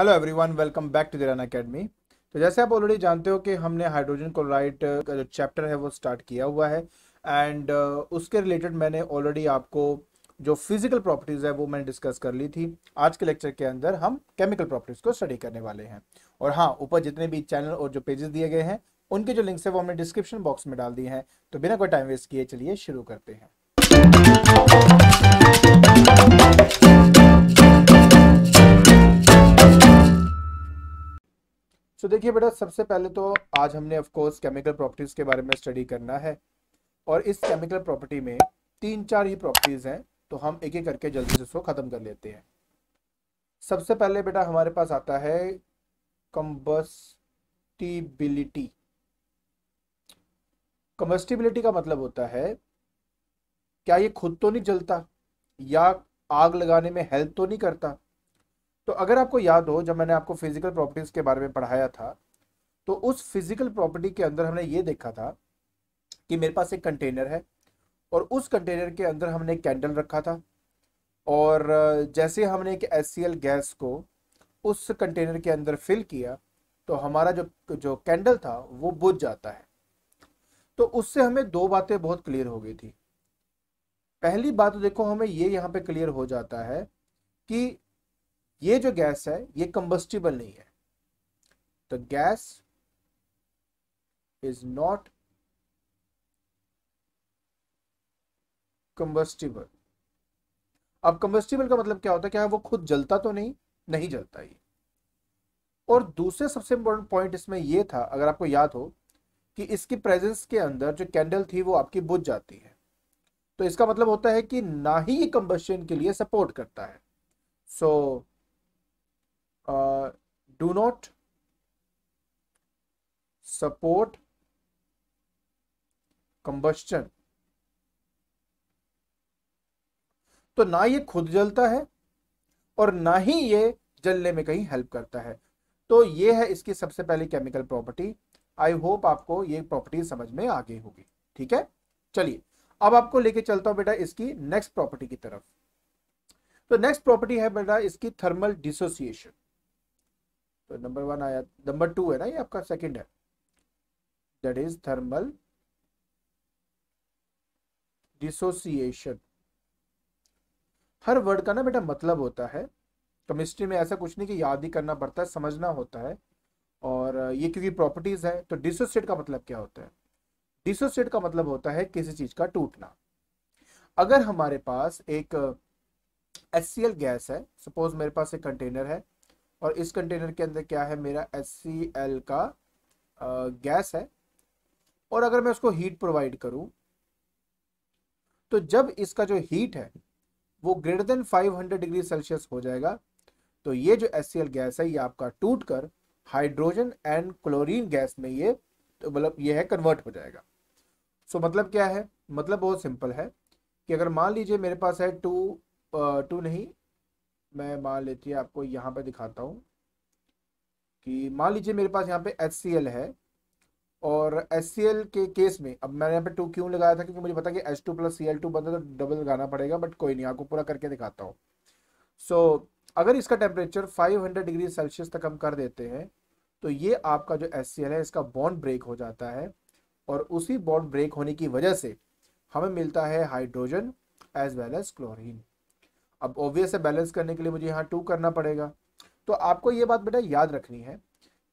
hello everyone welcome back to दिरान academy तो जैसे आप ऑलरेडी जानते हो कि हमने हाइड्रोजन क्लोराइड का जो चैप्टर है वो स्टार्ट किया हुआ है एंड uh, उसके रिलेटेड मैंने ऑलरेडी आपको जो फिजिकल प्रॉपर्टीज़ है वो मैंने डिस्कस कर ली थी आज के लेक्चर के अंदर हम केमिकल प्रॉपर्टीज़ को स्टडी करने वाले हैं और हाँ ऊपर जितने भी चैनल और जो पेजेस दिए गए हैं उनके जो लिंक्स है वो हमने डिस्क्रिप्शन बॉक्स में डाल दिए हैं तो बिना कोई टाइम वेस्ट किए चलिए शुरू करते हैं सो so, देखिए बेटा सबसे पहले तो आज हमने ऑफ कोर्स केमिकल प्रॉपर्टीज के बारे में स्टडी करना है और इस केमिकल प्रॉपर्टी में तीन चार ही प्रॉपर्टीज हैं तो हम एक एक करके जल्दी से उसको खत्म कर लेते हैं सबसे पहले बेटा हमारे पास आता है कंबस्टिबिलिटी कंबस्टिबिलिटी का मतलब होता है क्या ये खुद तो नहीं जलता या आग लगाने में हेल्प तो नहीं करता तो अगर आपको याद हो जब मैंने आपको फिजिकल प्रॉपर्टीज के बारे में पढ़ाया था तो उस फिजिकल प्रॉपर्टी के अंदर हमने ये देखा था कि मेरे पास एक कंटेनर है और उस कंटेनर के अंदर हमने कैंडल रखा था और जैसे हमने एक एस गैस को उस कंटेनर के अंदर फिल किया तो हमारा जो जो कैंडल था वो बुझ जाता है तो उससे हमें दो बातें बहुत क्लियर हो गई थी पहली बात तो देखो हमें ये यहाँ पे क्लियर हो जाता है कि ये जो गैस है ये कंबस्टिबल नहीं है तो गैस इज नॉट कंबस्टिबल अब कंबस्टिबल का मतलब क्या होता है क्या वो खुद जलता तो नहीं नहीं जलता ये और दूसरे सबसे इंपॉर्टेंट पॉइंट इसमें यह था अगर आपको याद हो कि इसकी प्रेजेंस के अंदर जो कैंडल थी वो आपकी बुझ जाती है तो इसका मतलब होता है कि ना ही ये कंबस्टन के लिए सपोर्ट करता है so so, do uh, do not support combustion तो ना ये खुद जलता है और ना ही ये जलने में कहीं हेल्प करता है तो ये है इसकी सबसे पहली केमिकल प्रॉपर्टी आई होप आपको ये प्रॉपर्टी समझ में आ गई होगी ठीक है चलिए अब आपको लेके चलता हूं बेटा इसकी नेक्स्ट प्रॉपर्टी की तरफ तो नेक्स्ट प्रॉपर्टी है बेटा इसकी थर्मल डिसोसिएशन तो नंबर वन आया नंबर टू है ना ये आपका सेकंड है दैट इज थर्मल डिसोसिएशन हर वर्ड का ना बेटा मतलब होता है केमिस्ट्री में ऐसा कुछ नहीं कि याद ही करना पड़ता है समझना होता है और ये क्योंकि प्रॉपर्टीज है तो डिसोसिएट का मतलब क्या होता है डिसोसिएट का मतलब होता है किसी चीज का टूटना अगर हमारे पास एक एस uh, गैस है सपोज मेरे पास एक कंटेनर है और इस कंटेनर के अंदर क्या है मेरा एस का गैस है और अगर मैं उसको हीट प्रोवाइड करूं तो जब इसका जो हीट है वो ग्रेटर देन 500 डिग्री सेल्सियस हो जाएगा तो ये जो एस गैस है ये आपका टूट कर हाइड्रोजन एंड क्लोरीन गैस में ये तो मतलब ये है कन्वर्ट हो जाएगा सो so, मतलब क्या है मतलब बहुत सिंपल है कि अगर मान लीजिए मेरे पास है टू टू नहीं मैं मान लेती है आपको यहाँ पर दिखाता हूँ कि मान लीजिए मेरे पास यहाँ पे एच है और एच के केस में अब मैंने यहाँ पे टू क्यों लगाया था क्योंकि मुझे पता कि H two plus C L two बनता तो डबल लगाना पड़ेगा बट कोई नहीं आपको पूरा करके दिखाता हूँ सो so, अगर इसका टेम्परेचर 500 डिग्री सेल्सियस तक हम कर देते हैं तो ये आपका जो एस है इसका बॉन्ड ब्रेक हो जाता है और उसी बॉन्ड ब्रेक होने की वजह से हमें मिलता है hydrogen as well as chlorine अब ऑब्वियस है बैलेंस करने के लिए मुझे यहाँ टू करना पड़ेगा तो आपको ये बात बेटा याद रखनी है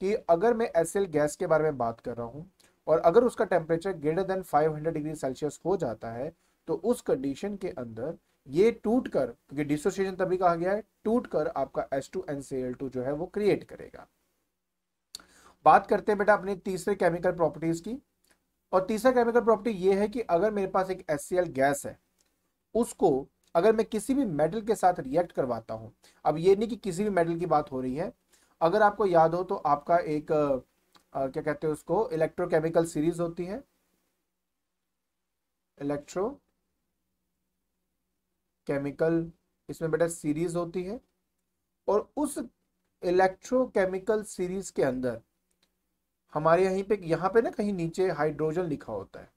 कि अगर मैं एस गैस के बारे में बात कर रहा हूँ और अगर उसका temperature greater than 500 degree Celsius हो जाता है तो उस कंडीशन के अंदर ये टूट कर क्योंकि डिसोसिएशन तभी कहा गया है टूट कर आपका S two N C L two जो है वो क्रिएट करेगा बात करते हैं बेटा अपने तीसरे केमिकल प्रॉपर्टीज की और तीसरा केमिकल प्रॉपर्टी ये है कि अगर मेरे पास एक एस गैस है उसको अगर मैं किसी भी मेटल के साथ रिएक्ट करवाता हूँ अब ये नहीं कि किसी भी मेटल की बात हो रही है अगर आपको याद हो तो आपका एक आ, क्या कहते हैं उसको इलेक्ट्रोकेमिकल सीरीज होती है इलेक्ट्रो केमिकल इसमें बेटा सीरीज होती है और उस इलेक्ट्रोकेमिकल सीरीज के अंदर हमारे यहीं पे यहां पे ना कहीं नीचे हाइड्रोजन लिखा होता है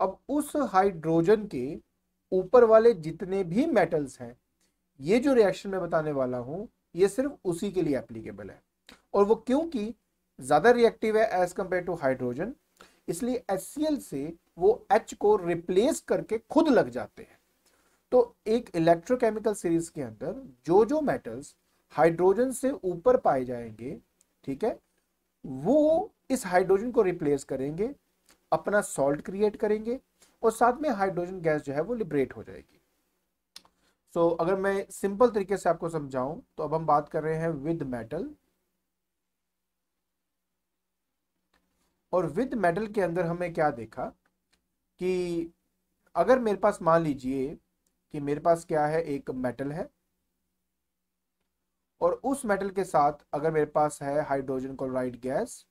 अब उस हाइड्रोजन के ऊपर वाले जितने भी मेटल्स हैं ये जो रिएक्शन मैं बताने वाला हूँ ये सिर्फ उसी के लिए एप्लीकेबल है और वो क्योंकि ज़्यादा रिएक्टिव है एज कम्पेयर टू हाइड्रोजन इसलिए एस से वो एच को रिप्लेस करके खुद लग जाते हैं तो एक इलेक्ट्रोकेमिकल सीरीज के अंदर जो जो मेटल्स हाइड्रोजन से ऊपर पाए जाएंगे ठीक है वो इस हाइड्रोजन को रिप्लेस करेंगे अपना सॉल्ट क्रिएट करेंगे और साथ में हाइड्रोजन गैस जो है वो लिबरेट हो जाएगी सो so, अगर मैं सिंपल तरीके से आपको समझाऊं तो अब हम बात कर रहे हैं विद मेटल और विद मेटल के अंदर हमें क्या देखा कि अगर मेरे पास मान लीजिए कि मेरे पास क्या है एक मेटल है और उस मेटल के साथ अगर मेरे पास है हाइड्रोजन क्लोराइड गैस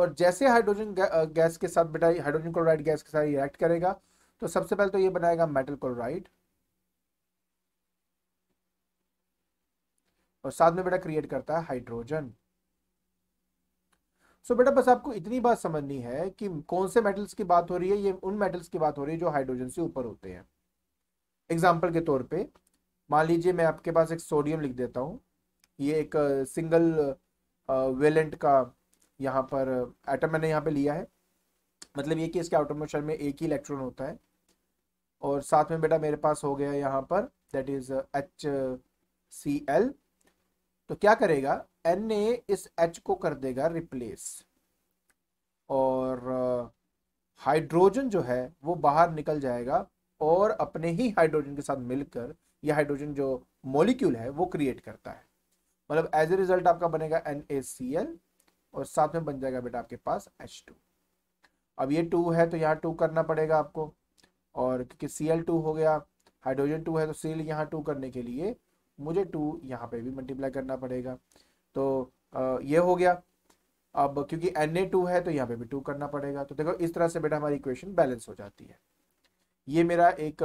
और जैसे हाइड्रोजन गैस के साथ बेटा हाइड्रोजन क्लोराइड गैस के साथ रिएक्ट करेगा तो सबसे पहले तो ये बनाएगा मेटल क्लोराइड और साथ में बेटा क्रिएट करता है हाइड्रोजन सो so बेटा बस आपको इतनी बात समझनी है कि कौन से मेटल्स की बात हो रही है ये उन मेटल्स की बात हो रही है जो हाइड्रोजन से ऊपर होते हैं एग्जाम्पल के तौर पे मान लीजिए मैं आपके पास एक सोडियम लिख देता हूँ ये एक सिंगल वेलेंट का यहाँ पर एटम मैंने यहाँ पे लिया है मतलब ये कि इसके आउटरमोस्ट शेल में एक ही इलेक्ट्रॉन होता है और साथ में बेटा मेरे पास हो गया यहाँ पर that is H C L तो क्या करेगा एन ए इस एच को कर देगा रिप्लेस और हाइड्रोजन जो है वो बाहर निकल जाएगा और अपने ही हाइड्रोजन के साथ मिलकर यह हाइड्रोजन जो मॉलिक्यूल है वो क्रिएट करता है मतलब एज ए रिजल्ट आपका बनेगा एन ए सी एल और साथ में बन जाएगा बेटा आपके पास H2 अब ये टू है तो यहाँ टू करना पड़ेगा आपको और क्योंकि सी एल टू हो गया हाइड्रोजन टू है तो सी यहाँ टू करने के लिए मुझे टू यहाँ पे भी मल्टीप्लाई करना पड़ेगा तो ये हो गया अब क्योंकि एन ए टू है तो यहाँ पे भी टू करना पड़ेगा तो देखो इस तरह से बेटा हमारी इक्वेशन बैलेंस हो जाती है ये मेरा एक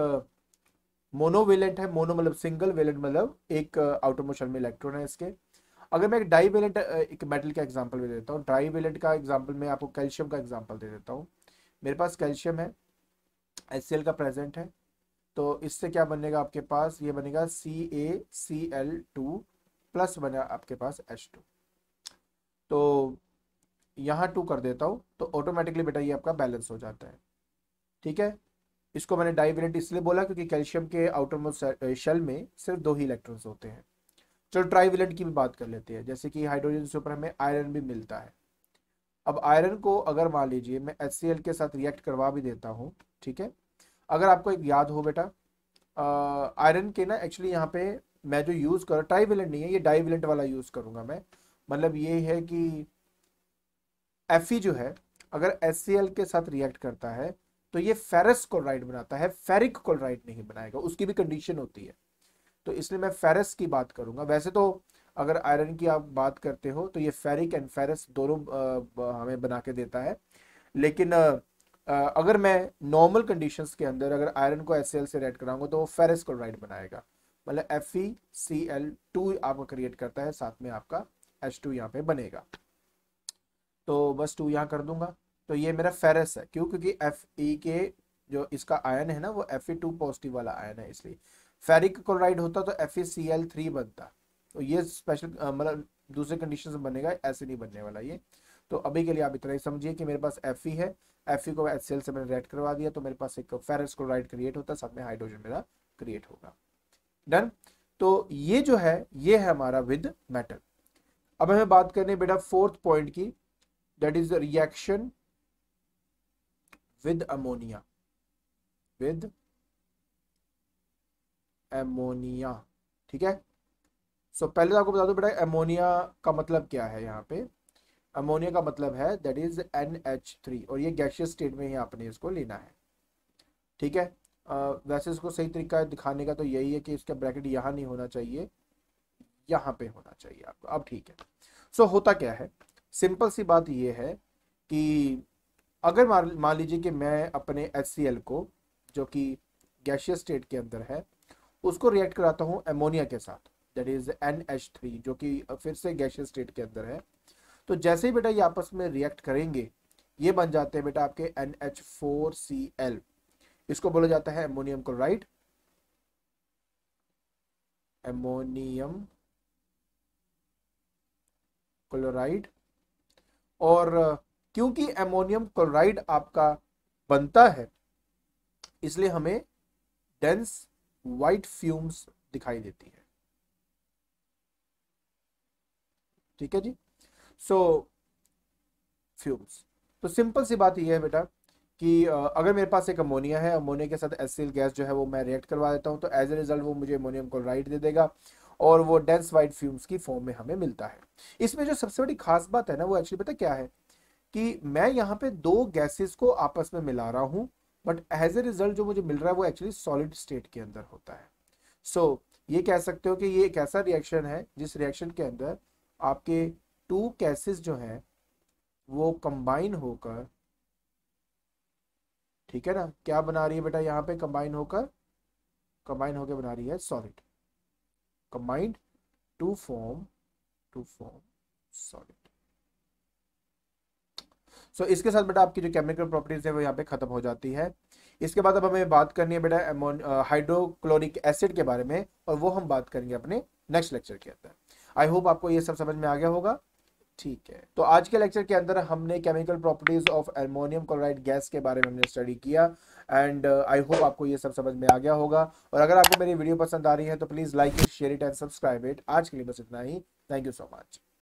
मोनोवेलेंट है मोनो मतलब सिंगल वेलेंट मतलब एक आउटोमोशन में इलेक्ट्रॉन है इसके अगर मैं एक डाई वेलेंट एक मेटल का एग्जाम्पल दे देता हूँ ड्राई वेलेंट का एग्जाम्पल मैं आपको कैल्शियम का एग्जाम्पल दे देता हूँ मेरे पास कैल्शियम है एच का प्रेजेंट है तो इससे क्या बनेगा आपके पास ये बनेगा C A C L two plus बना आपके पास एच टू तो यहाँ टू कर देता हूँ तो ऑटोमेटिकली बेटा ये आपका बैलेंस हो जाता है ठीक है इसको मैंने डाइविनेट इसलिए बोला क्योंकि कैल्शियम के आउटर मोस्ट शेल में सिर्फ दो ही इलेक्ट्रॉन्स होते हैं चलो ट्राईविलेंट की भी बात कर लेते हैं जैसे कि हाइड्रोजन से ऊपर हमें आयरन भी मिलता है अब आयरन को अगर मान लीजिए मैं एच के साथ रिएक्ट करवा भी देता हूँ ठीक है अगर आपको एक याद हो बेटा आयरन के ना एक्चुअली यहाँ पे मैं जो यूज़ कर ट्राईविलेंट नहीं है ये डाईविलेंट वाला यूज़ करूँगा मैं मतलब ये है कि एफ जो है अगर एस के साथ रिएक्ट करता है तो ये फेरस क्लोराइड बनाता है फेरिक क्लोराइड नहीं बनाएगा उसकी भी कंडीशन होती है तो इसलिए मैं फेरस की बात करूंगा वैसे तो अगर आयरन की आप बात करते हो तो ये फेरिक एंड फेरस दोनों हमें बना के देता है लेकिन अगर मैं नॉर्मल कंडीशंस के अंदर अगर आयरन को एस से रेड कराऊंगा तो वो फेरस क्लोराइड बनाएगा मतलब F E C L two आपका क्रिएट करता है साथ में आपका एच टू यहाँ पे बनेगा तो बस टू यहाँ कर दूंगा तो ये मेरा फेरस है क्यों क्योंकि एफ ई के जो इसका आयन है ना वो F E e two positive वाला आयन है इसलिए फेरिक क्लोराइड होता तो एफ थ्री बनता तो ये स्पेशल मतलब दूसरे कंडीशन में बनेगा ऐसे नहीं बनने वाला ये तो अभी के लिए आप इतना ही समझिए कि मेरे पास एफ है एफ को एच से मैंने रेड करवा दिया तो मेरे पास एक फेरस क्लोराइड क्रिएट होता है साथ में हाइड्रोजन मेरा क्रिएट होगा डन तो ये जो है ये है हमारा विद मेटल अब हमें बात करनी बेटा फोर्थ पॉइंट की that is reaction with ammonia with ammonia ठीक है सो so, पहले तो आपको बता दो बेटा एमोनिया का मतलब क्या है यहाँ पे अमोनिया का मतलब है that is N H three और ये गैशियस स्टेट में ही आपने इसको लेना है ठीक है आ, वैसे इसको सही तरीका दिखाने का तो यही है कि इसका ब्रैकेट यहाँ नहीं होना चाहिए यहाँ पे होना चाहिए आपको अब ठीक है सो so, होता क्या है सिंपल सी बात ये है कि अगर मान लीजिए कि मैं अपने एच को जो कि गैशियस स्टेट के अंदर है उसको रिएक्ट कराता हूँ एमोनिया के साथ that is N H three जो कि फिर से गैशियस स्टेट के अंदर है तो जैसे ही बेटा ये आपस में रिएक्ट करेंगे ये बन जाते हैं बेटा आपके N H four C L इसको बोला जाता है एमोनियम क्लोराइड एमोनियम क्लोराइड और क्योंकि एमोनियम क्लोराइड आपका बनता है इसलिए हमें डेंस वाइट फ्यूम्स दिखाई देती है ठीक है जी सो so, फ्यूम्स तो सिंपल सी बात यह है बेटा कि अगर मेरे पास एक अमोनिया है अमोनिया के साथ एसिल गैस जो है वो मैं रिएक्ट करवा देता हूं तो एज ए रिजल्ट वो मुझे अमोनियम क्लोराइड दे देगा और वो डेंस वाइट फ्यूम्स की फॉर्म में हमें मिलता है इसमें जो सबसे बड़ी खास बात है ना वो एक्चुअली पता क्या है कि मैं यहाँ पे दो गैसेस को आपस में मिला रहा हूँ बट एज ए रिजल्ट जो मुझे मिल रहा है वो एक्चुअली सॉलिड स्टेट के अंदर होता है सो so, ये कह सकते हो कि ये एक ऐसा रिएक्शन है जिस रिएक्शन के अंदर आपके टू कैसेस जो हैं वो कंबाइन होकर ठीक है ना क्या बना रही है बेटा यहाँ पे कंबाइन होकर कंबाइन होकर बना रही है solid combined to form to form solid so इसके साथ बेटा आपकी जो केमिकल प्रॉपर्टीज है वो यहाँ पे खत्म हो जाती है इसके बाद अब हमें बात करनी है बेटा हाइड्रोक्लोरिक एसिड के बारे में और वो हम बात करेंगे अपने नेक्स्ट लेक्चर के अंदर आई होप आपको ये सब समझ में आ गया होगा ठीक है तो आज के लेक्चर के अंदर हमने chemical properties of aluminium chloride gas के बारे में हमने स्टडी किया एंड आई होप आपको ये सब समझ में आ गया होगा और अगर आपको मेरी वीडियो पसंद आ रही है तो please like it share it and subscribe it आज के लिए बस इतना ही थैंक यू सो मच